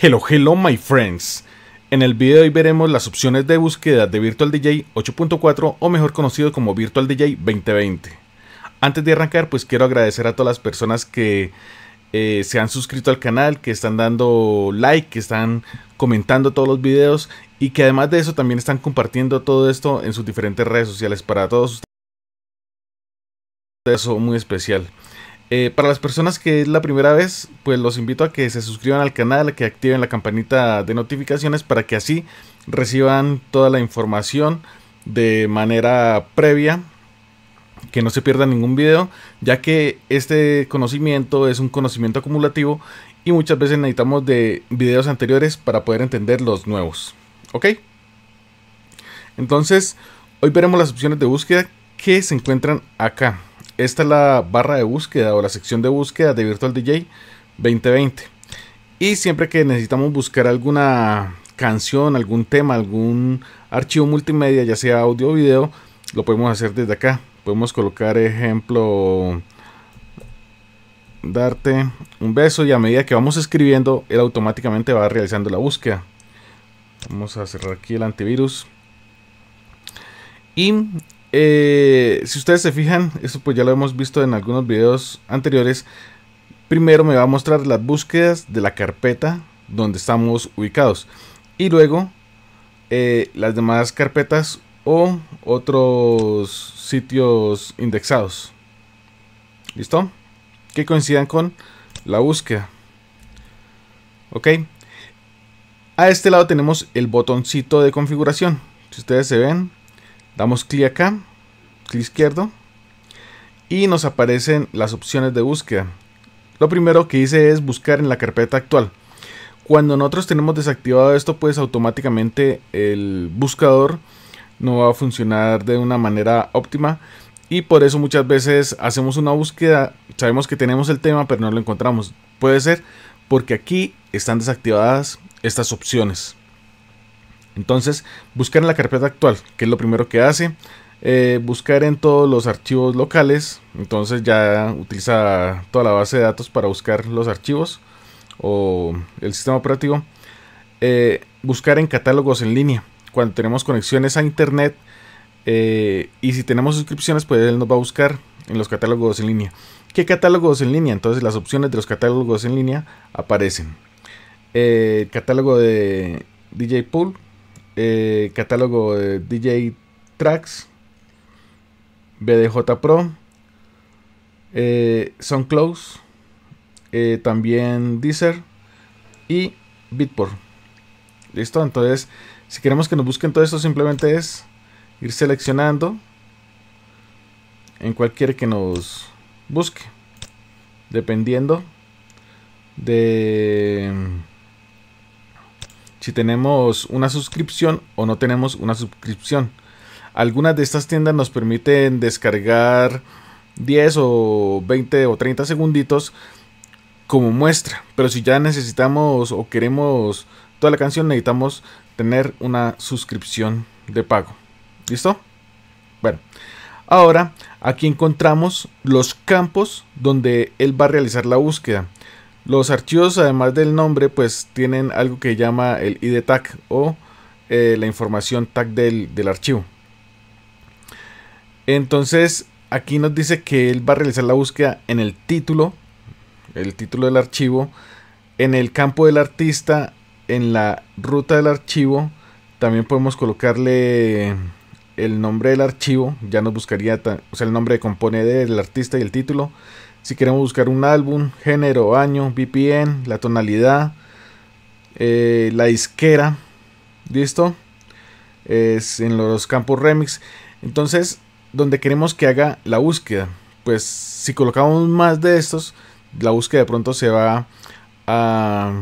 Hello, hello my friends. En el video de hoy veremos las opciones de búsqueda de Virtual DJ 8.4 o mejor conocido como Virtual DJ 2020. Antes de arrancar pues quiero agradecer a todas las personas que eh, se han suscrito al canal, que están dando like, que están comentando todos los videos y que además de eso también están compartiendo todo esto en sus diferentes redes sociales para todos ustedes. Eso muy especial. Eh, para las personas que es la primera vez, pues los invito a que se suscriban al canal, que activen la campanita de notificaciones para que así reciban toda la información de manera previa, que no se pierda ningún video, ya que este conocimiento es un conocimiento acumulativo y muchas veces necesitamos de videos anteriores para poder entender los nuevos. ¿Ok? Entonces, hoy veremos las opciones de búsqueda que se encuentran acá. Esta es la barra de búsqueda o la sección de búsqueda de Virtual DJ 2020. Y siempre que necesitamos buscar alguna canción, algún tema, algún archivo multimedia, ya sea audio o video, lo podemos hacer desde acá. Podemos colocar ejemplo darte un beso y a medida que vamos escribiendo, él automáticamente va realizando la búsqueda. Vamos a cerrar aquí el antivirus. Y eh, si ustedes se fijan, esto pues ya lo hemos visto en algunos videos anteriores. Primero me va a mostrar las búsquedas de la carpeta donde estamos ubicados. Y luego eh, las demás carpetas o otros sitios indexados. ¿Listo? Que coincidan con la búsqueda. Ok. A este lado tenemos el botoncito de configuración. Si ustedes se ven, Damos clic acá, clic izquierdo, y nos aparecen las opciones de búsqueda. Lo primero que hice es buscar en la carpeta actual. Cuando nosotros tenemos desactivado esto, pues automáticamente el buscador no va a funcionar de una manera óptima y por eso muchas veces hacemos una búsqueda, sabemos que tenemos el tema pero no lo encontramos. Puede ser porque aquí están desactivadas estas opciones. Entonces, buscar en la carpeta actual, que es lo primero que hace. Eh, buscar en todos los archivos locales. Entonces ya utiliza toda la base de datos para buscar los archivos o el sistema operativo. Eh, buscar en catálogos en línea. Cuando tenemos conexiones a internet eh, y si tenemos suscripciones, pues él nos va a buscar en los catálogos en línea. ¿Qué catálogos en línea? Entonces las opciones de los catálogos en línea aparecen. catálogo de DJ Pool, eh, catálogo de DJ Tracks, BDJ Pro, eh, eh, también Deezer y Bitport. Listo, entonces si queremos que nos busquen todo esto simplemente es ir seleccionando en cualquier que nos busque, dependiendo de si tenemos una suscripción o no tenemos una suscripción. Algunas de estas tiendas nos permiten descargar 10 o 20 o 30 segunditos como muestra. Pero si ya necesitamos o queremos toda la canción, necesitamos tener una suscripción de pago. ¿Listo? Bueno, ahora aquí encontramos los campos donde él va a realizar la búsqueda. Los archivos, además del nombre, pues tienen algo que llama el ID tag o eh, la información tag del, archivo. Entonces, aquí nos dice que él va a realizar la búsqueda en el título, el título del archivo, en el campo del artista, en la ruta del archivo. También podemos colocarle el nombre del archivo, ya nos buscaría, o sea, el nombre que compone del artista y el título. Si queremos buscar un álbum, género, año, VPN, la tonalidad, eh, la isquera. ¿listo? Es en los campos remix. Entonces, donde queremos que haga la búsqueda. Pues si colocamos más de estos, la búsqueda de pronto se va a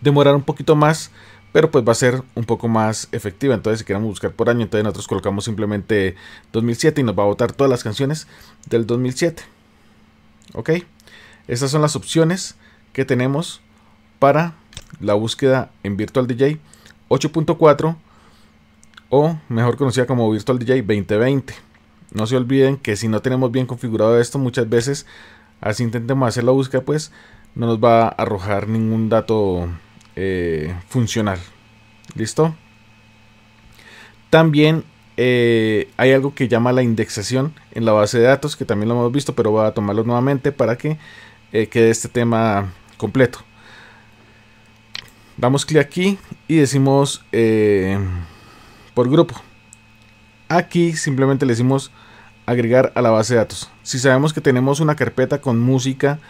demorar un poquito más, pero pues va a ser un poco más efectiva. Entonces, si queremos buscar por año, entonces nosotros colocamos simplemente 2007 y nos va a botar todas las canciones del 2007. ¿Ok? Estas son las opciones que tenemos para la búsqueda en Virtual DJ 8.4 o mejor conocida como Virtual DJ 2020. No se olviden que si no tenemos bien configurado esto muchas veces, así intentemos hacer la búsqueda, pues no nos va a arrojar ningún dato eh, funcional. ¿Listo? También eh, hay algo que llama la indexación en la base de datos, que también lo hemos visto, pero voy a tomarlo nuevamente para que eh, quede este tema completo. Damos clic aquí y decimos eh, por grupo. Aquí simplemente le decimos agregar a la base de datos. Si sabemos que tenemos una carpeta con música,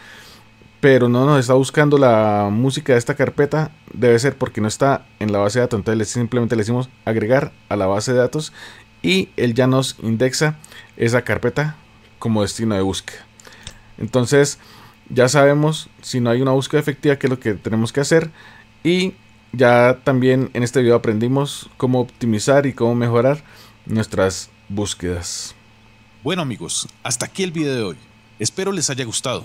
pero no nos está buscando la música de esta carpeta, debe ser porque no está en la base de datos. Entonces simplemente le decimos agregar a la base de datos y él ya nos indexa esa carpeta como destino de búsqueda. Entonces ya sabemos si no hay una búsqueda efectiva qué es lo que tenemos que hacer y ya también en este video aprendimos cómo optimizar y cómo mejorar nuestras búsquedas. Bueno amigos, hasta aquí el video de hoy. Espero les haya gustado.